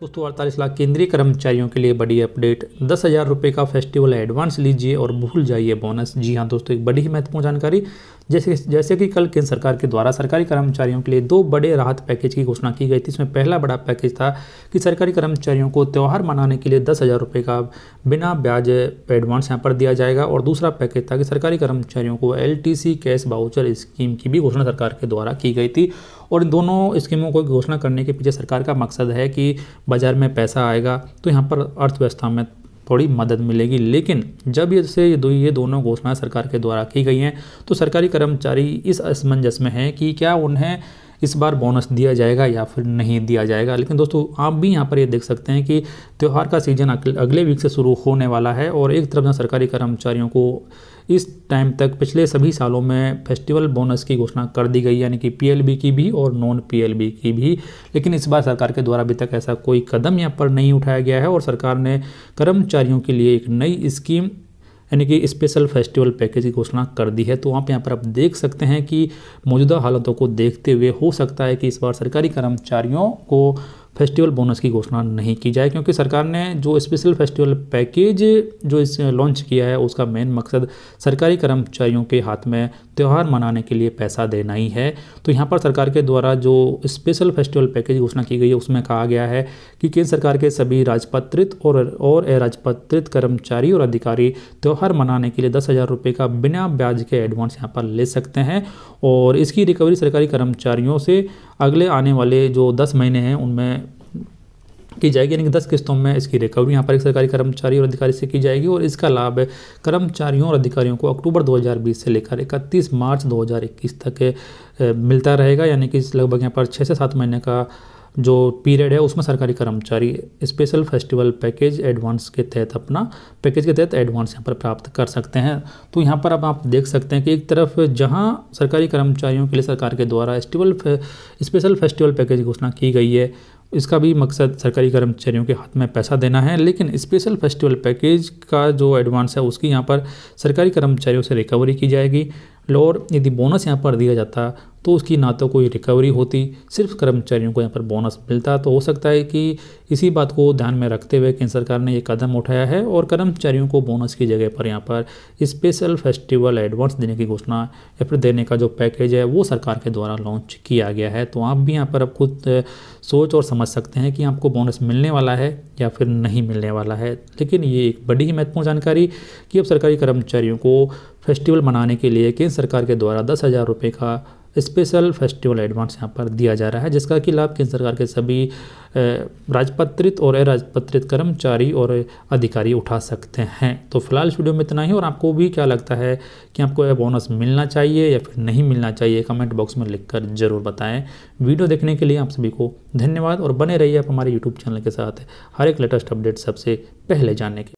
दोस्तों अड़तालीस लाख केंद्रीय कर्मचारियों के लिए बड़ी अपडेट दस हज़ार रुपये का फेस्टिवल एडवांस लीजिए और भूल जाइए बोनस जी हाँ दोस्तों एक बड़ी ही महत्वपूर्ण जानकारी जैसे जैसे कि कल केंद्र सरकार के द्वारा सरकारी कर्मचारियों के लिए दो बड़े राहत पैकेज की घोषणा की गई थी इसमें पहला बड़ा पैकेज था कि सरकारी कर्मचारियों को त्यौहार मनाने के लिए दस हज़ार रुपये का बिना ब्याज एडवांस यहाँ पर दिया जाएगा और दूसरा पैकेज था कि सरकारी कर्मचारियों को एल कैश बाउचर स्कीम की भी घोषणा सरकार के द्वारा की गई थी और इन दोनों स्कीमों को घोषणा करने के पीछे सरकार का मकसद है कि बाज़ार में पैसा आएगा तो यहाँ पर अर्थव्यवस्था में थोड़ी मदद मिलेगी लेकिन जब ये से दो ये दोनों घोषणाएं सरकार के द्वारा की गई हैं तो सरकारी कर्मचारी इस असमंजस में हैं कि क्या उन्हें इस बार बोनस दिया जाएगा या फिर नहीं दिया जाएगा लेकिन दोस्तों आप भी यहाँ पर ये देख सकते हैं कि त्यौहार का सीजन अगले वीक से शुरू होने वाला है और एक तरफ जहाँ सरकारी कर्मचारियों को इस टाइम तक पिछले सभी सालों में फेस्टिवल बोनस की घोषणा कर दी गई यानी कि पीएलबी की भी और नॉन पीएलबी की भी लेकिन इस बार सरकार के द्वारा अभी तक ऐसा कोई कदम यहाँ पर नहीं उठाया गया है और सरकार ने कर्मचारियों के लिए एक नई स्कीम यानी कि स्पेशल फेस्टिवल पैकेज की घोषणा कर दी है तो आप यहाँ पर आप देख सकते हैं कि मौजूदा हालातों को देखते हुए हो सकता है कि इस बार सरकारी कर्मचारियों को फेस्टिवल बोनस की घोषणा नहीं की जाए क्योंकि सरकार ने जो स्पेशल फेस्टिवल पैकेज जो इस लॉन्च किया है उसका मेन मकसद सरकारी कर्मचारियों के हाथ में त्यौहार मनाने के लिए पैसा देना ही है तो यहाँ पर सरकार के द्वारा जो स्पेशल फेस्टिवल पैकेज घोषणा की गई है उसमें कहा गया है कि केंद्र सरकार के सभी राजपत्रित और और अराजपत्रित कर्मचारी और अधिकारी त्यौहार मनाने के लिए दस हज़ार रुपये का बिना ब्याज के एडवांस यहाँ पर ले सकते हैं और इसकी रिकवरी सरकारी कर्मचारियों से अगले आने वाले जो दस महीने हैं उनमें की जाएगी यानी कि दस किस्तों में इसकी रिकवरी यहाँ पर एक सरकारी कर्मचारी और अधिकारी से की जाएगी और इसका लाभ कर्मचारियों और अधिकारियों को अक्टूबर 2020 से लेकर 31 मार्च 2021 तक मिलता रहेगा यानी कि लगभग यहाँ पर छः से सात महीने का जो पीरियड है उसमें सरकारी कर्मचारी स्पेशल फेस्टिवल पैकेज एडवांस के तहत अपना पैकेज के तहत एडवांस यहाँ पर प्राप्त कर सकते हैं तो यहाँ पर अब आप देख सकते हैं कि एक तरफ जहाँ सरकारी कर्मचारियों के लिए सरकार के द्वारा फे स्पेशल फेस्टिवल पैकेज घोषणा की गई है इसका भी मकसद सरकारी कर्मचारियों के हाथ में पैसा देना है लेकिन स्पेशल फेस्टिवल पैकेज का जो एडवांस है उसकी यहाँ पर सरकारी कर्मचारियों से रिकवरी की जाएगी और यदि बोनस यहाँ पर दिया जाता तो उसकी ना तो कोई रिकवरी होती सिर्फ कर्मचारियों को यहाँ पर बोनस मिलता तो हो सकता है कि इसी बात को ध्यान में रखते हुए केंद्र सरकार ने ये कदम उठाया है और कर्मचारियों को बोनस की जगह पर यहाँ पर स्पेशल फेस्टिवल एडवांस देने की घोषणा या फिर देने का जो पैकेज है वो सरकार के द्वारा लॉन्च किया गया है तो आप भी यहाँ पर अब खुद सोच और समझ सकते हैं कि आपको बोनस मिलने वाला है या फिर नहीं मिलने वाला है लेकिन ये एक बड़ी ही महत्वपूर्ण जानकारी कि अब सरकारी कर्मचारियों को फेस्टिवल मनाने के लिए केंद्र सरकार के द्वारा दस हज़ार रुपये का स्पेशल फेस्टिवल एडवांस यहाँ पर दिया जा रहा है जिसका कि लाभ केंद्र सरकार के सभी राजपत्रित और अराजपत्रित कर्मचारी और अधिकारी उठा सकते हैं तो फिलहाल इस वीडियो में इतना ही और आपको भी क्या लगता है कि आपको यह बोनस मिलना चाहिए या फिर नहीं मिलना चाहिए कमेंट बॉक्स में लिखकर ज़रूर बताएं वीडियो देखने के लिए आप सभी को धन्यवाद और बने रहिए आप हमारे यूट्यूब चैनल के साथ हर एक लेटेस्ट अपडेट सबसे पहले जानने के